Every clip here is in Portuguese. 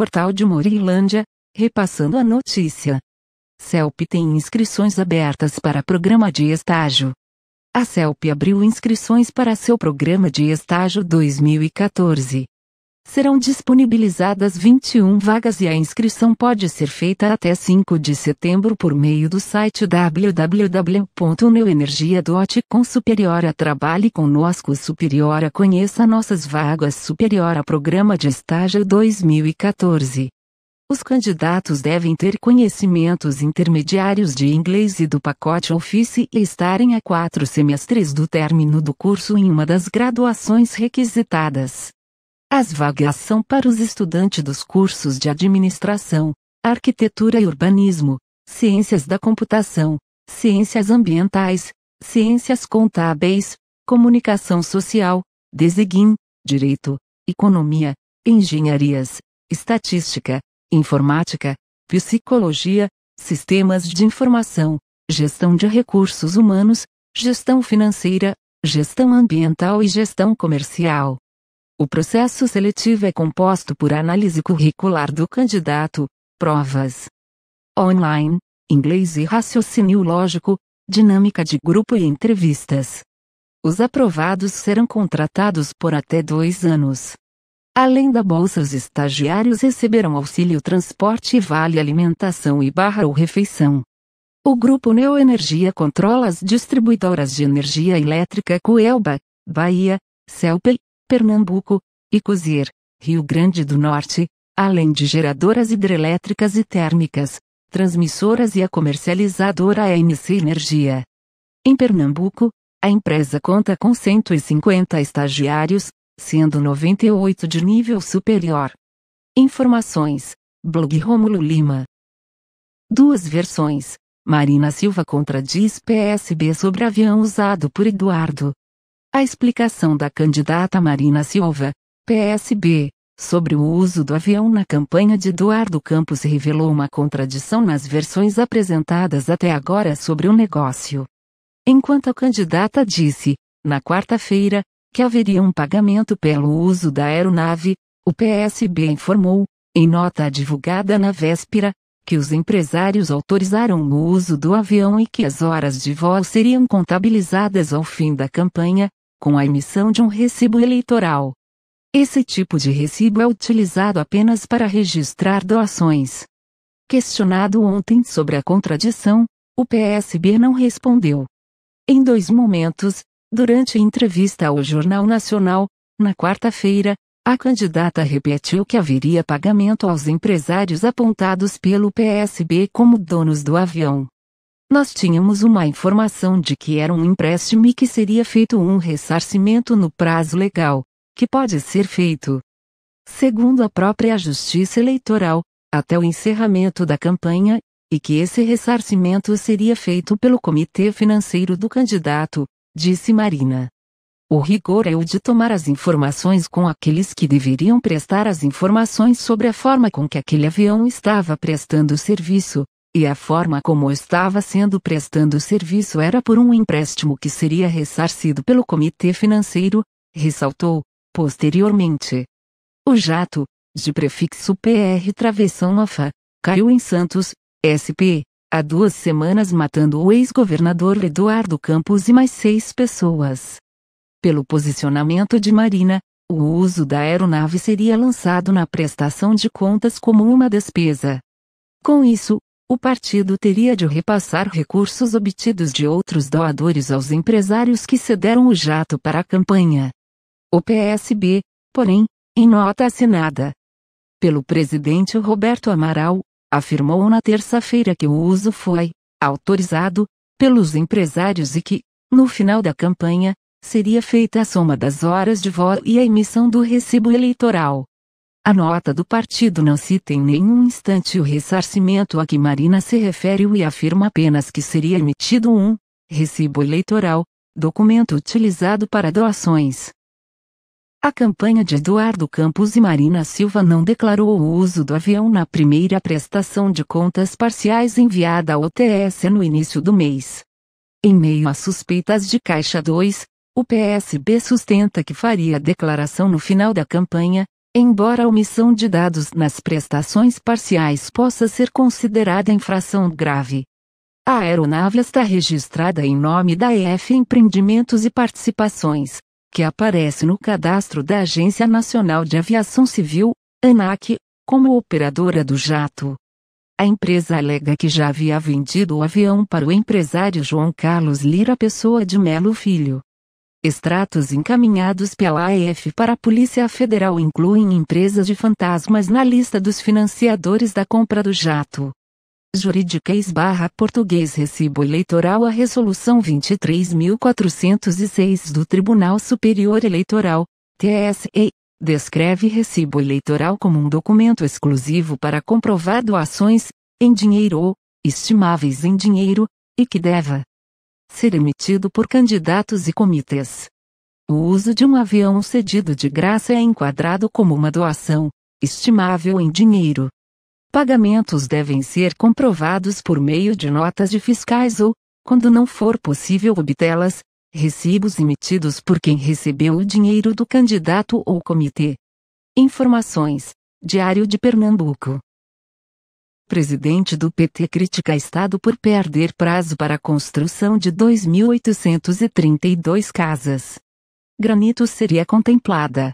Portal de Morilândia, repassando a notícia. CELP tem inscrições abertas para programa de estágio. A CELP abriu inscrições para seu programa de estágio 2014 serão disponibilizadas 21 vagas e a inscrição pode ser feita até 5 de setembro por meio do site www.neoenergia.com superior a trabalhe conosco superior a conheça nossas vagas superior a programa de estágio 2014. Os candidatos devem ter conhecimentos intermediários de inglês e do pacote Office e estarem a quatro semestres do término do curso em uma das graduações requisitadas. As vagas são para os estudantes dos cursos de Administração, Arquitetura e Urbanismo, Ciências da Computação, Ciências Ambientais, Ciências Contábeis, Comunicação Social, Design, Direito, Economia, Engenharias, Estatística, Informática, Psicologia, Sistemas de Informação, Gestão de Recursos Humanos, Gestão Financeira, Gestão Ambiental e Gestão Comercial. O processo seletivo é composto por análise curricular do candidato, provas online, inglês e raciocínio lógico, dinâmica de grupo e entrevistas. Os aprovados serão contratados por até dois anos. Além da bolsa, os estagiários receberão auxílio transporte vale alimentação e barra ou refeição. O grupo Neoenergia controla as distribuidoras de energia elétrica Coelba, Bahia, Celpe. Pernambuco, e Cozir, Rio Grande do Norte, além de geradoras hidrelétricas e térmicas, transmissoras e a comercializadora AMC Energia. Em Pernambuco, a empresa conta com 150 estagiários, sendo 98 de nível superior. Informações: Blog Rômulo Lima. Duas versões. Marina Silva contradiz PSB sobre avião usado por Eduardo. A explicação da candidata Marina Silva, PSB, sobre o uso do avião na campanha de Eduardo Campos revelou uma contradição nas versões apresentadas até agora sobre o negócio. Enquanto a candidata disse, na quarta-feira, que haveria um pagamento pelo uso da aeronave, o PSB informou, em nota divulgada na véspera, que os empresários autorizaram o uso do avião e que as horas de voo seriam contabilizadas ao fim da campanha, com a emissão de um recibo eleitoral. Esse tipo de recibo é utilizado apenas para registrar doações. Questionado ontem sobre a contradição, o PSB não respondeu. Em dois momentos, durante entrevista ao Jornal Nacional, na quarta-feira, a candidata repetiu que haveria pagamento aos empresários apontados pelo PSB como donos do avião. Nós tínhamos uma informação de que era um empréstimo e que seria feito um ressarcimento no prazo legal, que pode ser feito, segundo a própria Justiça Eleitoral, até o encerramento da campanha, e que esse ressarcimento seria feito pelo Comitê Financeiro do candidato, disse Marina. O rigor é o de tomar as informações com aqueles que deveriam prestar as informações sobre a forma com que aquele avião estava prestando serviço, e a forma como estava sendo prestando o serviço era por um empréstimo que seria ressarcido pelo Comitê Financeiro, ressaltou, posteriormente. O jato, de prefixo PR Travessão AFA, caiu em Santos, SP, há duas semanas matando o ex-governador Eduardo Campos e mais seis pessoas. Pelo posicionamento de Marina, o uso da aeronave seria lançado na prestação de contas como uma despesa. Com isso, o partido teria de repassar recursos obtidos de outros doadores aos empresários que cederam o jato para a campanha. O PSB, porém, em nota assinada pelo presidente Roberto Amaral, afirmou na terça-feira que o uso foi autorizado pelos empresários e que, no final da campanha, seria feita a soma das horas de voo e a emissão do recibo eleitoral. A nota do partido não cita em nenhum instante o ressarcimento a que Marina se refere e afirma apenas que seria emitido um recibo eleitoral, documento utilizado para doações. A campanha de Eduardo Campos e Marina Silva não declarou o uso do avião na primeira prestação de contas parciais enviada ao TSE no início do mês. Em meio a suspeitas de Caixa 2, o PSB sustenta que faria a declaração no final da campanha, Embora a omissão de dados nas prestações parciais possa ser considerada infração grave, a aeronave está registrada em nome da EF Empreendimentos e Participações, que aparece no cadastro da Agência Nacional de Aviação Civil, ANAC, como operadora do jato. A empresa alega que já havia vendido o avião para o empresário João Carlos Lira Pessoa de Melo Filho. Extratos encaminhados pela AF para a Polícia Federal incluem empresas de fantasmas na lista dos financiadores da compra do jato. Juridiquês barra português Recibo Eleitoral A Resolução 23.406 do Tribunal Superior Eleitoral, TSE, descreve recibo eleitoral como um documento exclusivo para comprovar doações, em dinheiro ou, estimáveis em dinheiro, e que deva, ser emitido por candidatos e comitês. O uso de um avião cedido de graça é enquadrado como uma doação, estimável em dinheiro. Pagamentos devem ser comprovados por meio de notas de fiscais ou, quando não for possível obtê-las, recibos emitidos por quem recebeu o dinheiro do candidato ou comitê. Informações: Diário de Pernambuco presidente do PT critica Estado por perder prazo para a construção de 2.832 casas. Granito seria contemplada.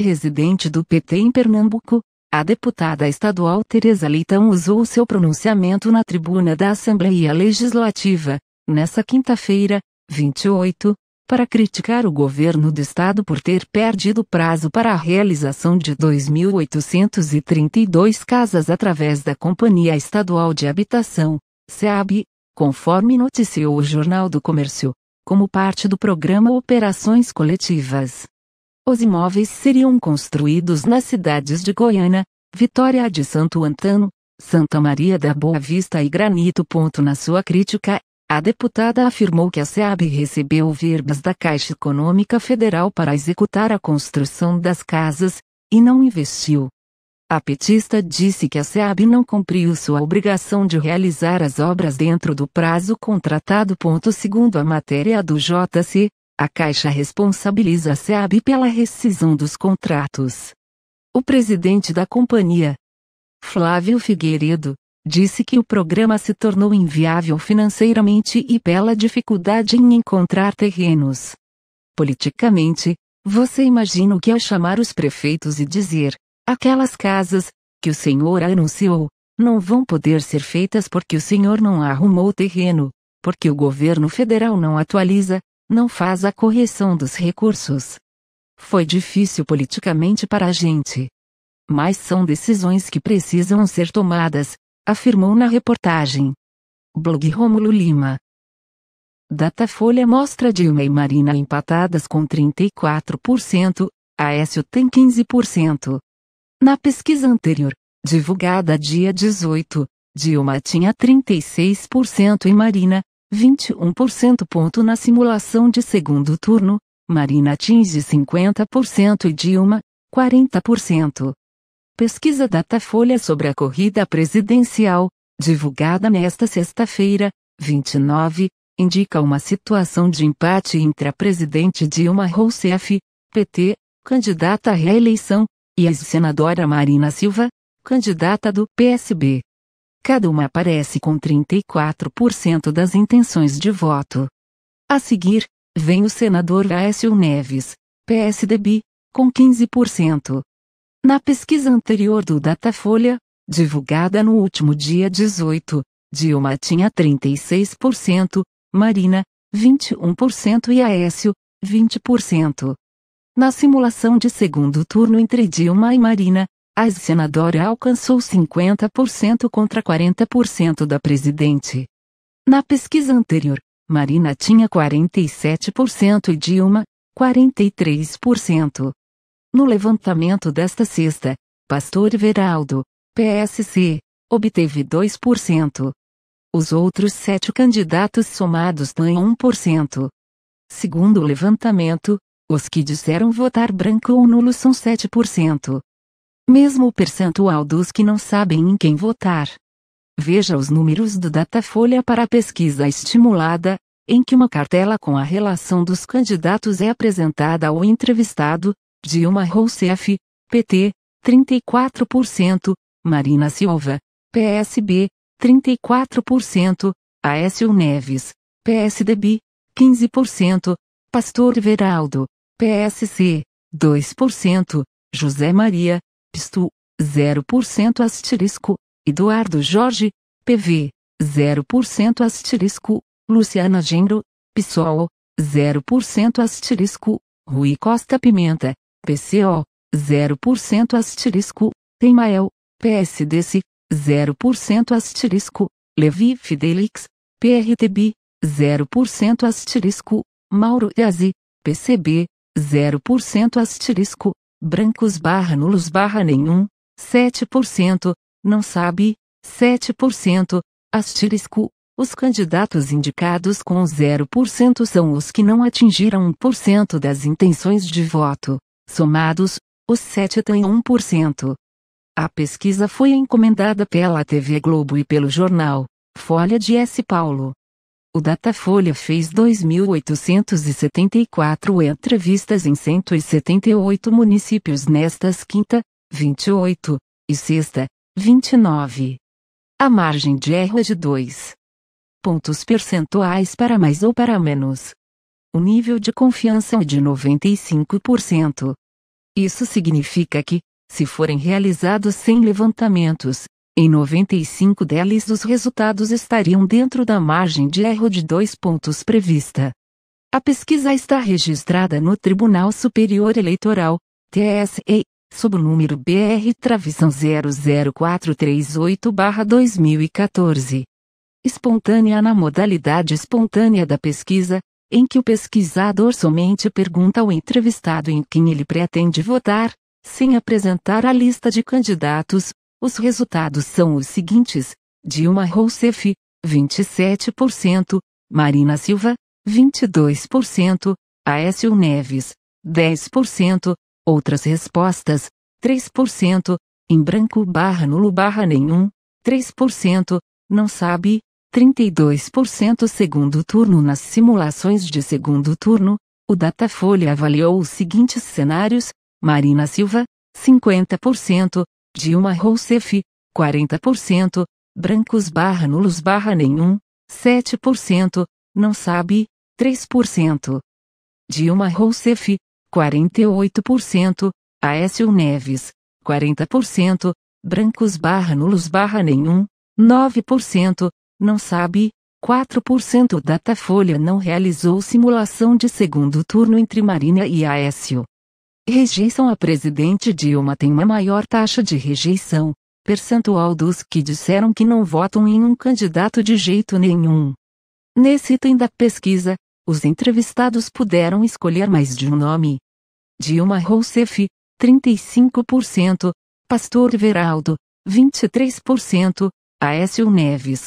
Residente do PT em Pernambuco, a deputada estadual Tereza Leitão usou seu pronunciamento na tribuna da Assembleia Legislativa, nesta quinta-feira, 28, para criticar o governo do estado por ter perdido o prazo para a realização de 2.832 casas através da Companhia Estadual de Habitação, SEAB, conforme noticiou o Jornal do Comércio, como parte do programa Operações Coletivas. Os imóveis seriam construídos nas cidades de Goiânia, Vitória de Santo Antano, Santa Maria da Boa Vista e Granito. Na sua crítica, a deputada afirmou que a SEAB recebeu verbas da Caixa Econômica Federal para executar a construção das casas, e não investiu. A petista disse que a SEAB não cumpriu sua obrigação de realizar as obras dentro do prazo contratado. Segundo a matéria do JC, a Caixa responsabiliza a SEAB pela rescisão dos contratos. O presidente da companhia, Flávio Figueiredo, disse que o programa se tornou inviável financeiramente e pela dificuldade em encontrar terrenos. Politicamente, você imagina o que é chamar os prefeitos e dizer: aquelas casas, que o senhor anunciou, não vão poder ser feitas porque o senhor não arrumou terreno, porque o governo federal não atualiza, não faz a correção dos recursos. Foi difícil politicamente para a gente. Mas são decisões que precisam ser tomadas, afirmou na reportagem. Blog Rômulo Lima. Datafolha mostra Dilma e Marina empatadas com 34%, Aécio tem 15%. Na pesquisa anterior, divulgada dia 18, Dilma tinha 36% e Marina, 21%. Ponto na simulação de segundo turno, Marina atinge 50% e Dilma, 40%. Pesquisa Datafolha sobre a corrida presidencial, divulgada nesta sexta-feira, 29, indica uma situação de empate entre a presidente Dilma Rousseff, PT, candidata à reeleição, e a ex-senadora Marina Silva, candidata do PSB. Cada uma aparece com 34% das intenções de voto. A seguir, vem o senador Aécio Neves, PSDB, com 15%. Na pesquisa anterior do Datafolha, divulgada no último dia 18, Dilma tinha 36%, Marina, 21% e Aécio, 20%. Na simulação de segundo turno entre Dilma e Marina, a senadora alcançou 50% contra 40% da presidente. Na pesquisa anterior, Marina tinha 47% e Dilma, 43%. No levantamento desta sexta, Pastor Veraldo, PSC, obteve 2%. Os outros sete candidatos somados têm 1%. Segundo o levantamento, os que disseram votar branco ou nulo são 7%. Mesmo o percentual dos que não sabem em quem votar. Veja os números do Datafolha para a pesquisa estimulada, em que uma cartela com a relação dos candidatos é apresentada ao entrevistado, Dilma Rousseff, PT, 34%, Marina Silva, PSB, 34%, Aécio Neves, PSDB, 15%, Pastor Veraldo, PSC, 2%, José Maria, Pistu, 0% asterisco, Eduardo Jorge, PV, 0% asterisco, Luciana Genro, PSOL, 0% asterisco, Rui Costa Pimenta, PCO, 0% asterisco, Teimael, PSDC, 0% asterisco, Levi Fidelix, PRTB, 0% asterisco, Mauro Yazi PCB, 0% asterisco, brancos barra nulos barra nenhum, 7%, não sabe, 7%, asterisco, os candidatos indicados com 0% são os que não atingiram 1% das intenções de voto. Somados, os sete têm 1%. A pesquisa foi encomendada pela TV Globo e pelo jornal Folha de S. Paulo. O Datafolha fez 2.874 entrevistas em 178 municípios nestas quinta, 28, e sexta, 29. A margem de erro é de 2 pontos percentuais para mais ou para menos o nível de confiança é de 95%. Isso significa que, se forem realizados 100 levantamentos, em 95 deles os resultados estariam dentro da margem de erro de 2 pontos prevista. A pesquisa está registrada no Tribunal Superior Eleitoral, TSE, sob o número BR Travisão 00438-2014. Espontânea na modalidade espontânea da pesquisa, em que o pesquisador somente pergunta ao entrevistado em quem ele pretende votar, sem apresentar a lista de candidatos, os resultados são os seguintes: Dilma Rousseff, 27%, Marina Silva, 22%, Aécio Neves, 10%, outras respostas, 3%, em branco barra nulo barra nenhum, 3%, não sabe, 32% segundo turno Nas simulações de segundo turno, o Datafolha avaliou os seguintes cenários: Marina Silva, 50%, Dilma Rousseff, 40%, brancos barra nulos barra nenhum, 7%, não sabe, 3%. Dilma Rousseff, 48%, Aécio Neves, 40%, brancos barra nulos barra nenhum, 9%, não sabe, 4% Datafolha não realizou simulação de segundo turno entre Marina e Aécio. Rejeição a presidente Dilma tem uma maior taxa de rejeição, percentual dos que disseram que não votam em um candidato de jeito nenhum. Nesse item da pesquisa, os entrevistados puderam escolher mais de um nome. Dilma Rousseff, 35%, Pastor Veraldo, 23%, Aécio Neves,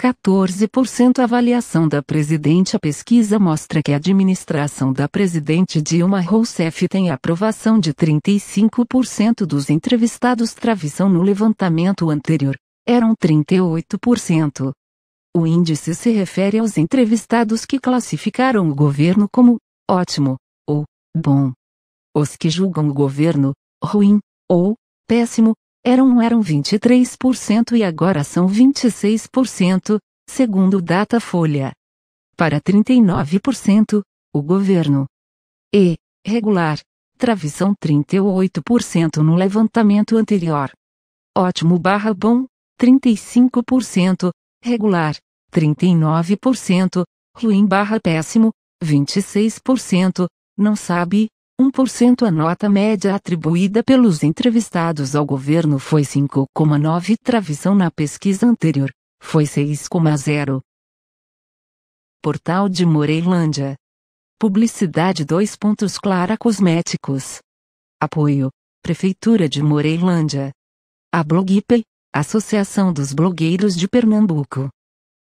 14% Avaliação da presidente A pesquisa mostra que a administração da presidente Dilma Rousseff tem aprovação de 35% dos entrevistados Travição no levantamento anterior, eram 38%. O índice se refere aos entrevistados que classificaram o governo como ótimo ou bom. Os que julgam o governo ruim ou péssimo eram eram 23% e agora são 26%, segundo o Datafolha. Para 39%, o governo. E, regular, travição 38% no levantamento anterior. Ótimo barra bom, 35%, regular, 39%, ruim barra péssimo, 26%, não sabe, 1% A nota média atribuída pelos entrevistados ao governo foi 5,9 travição na pesquisa anterior, foi 6,0. Portal de Moreilândia. Publicidade 2 pontos Clara Cosméticos. Apoio. Prefeitura de Moreilândia. A Blogipe Associação dos Blogueiros de Pernambuco.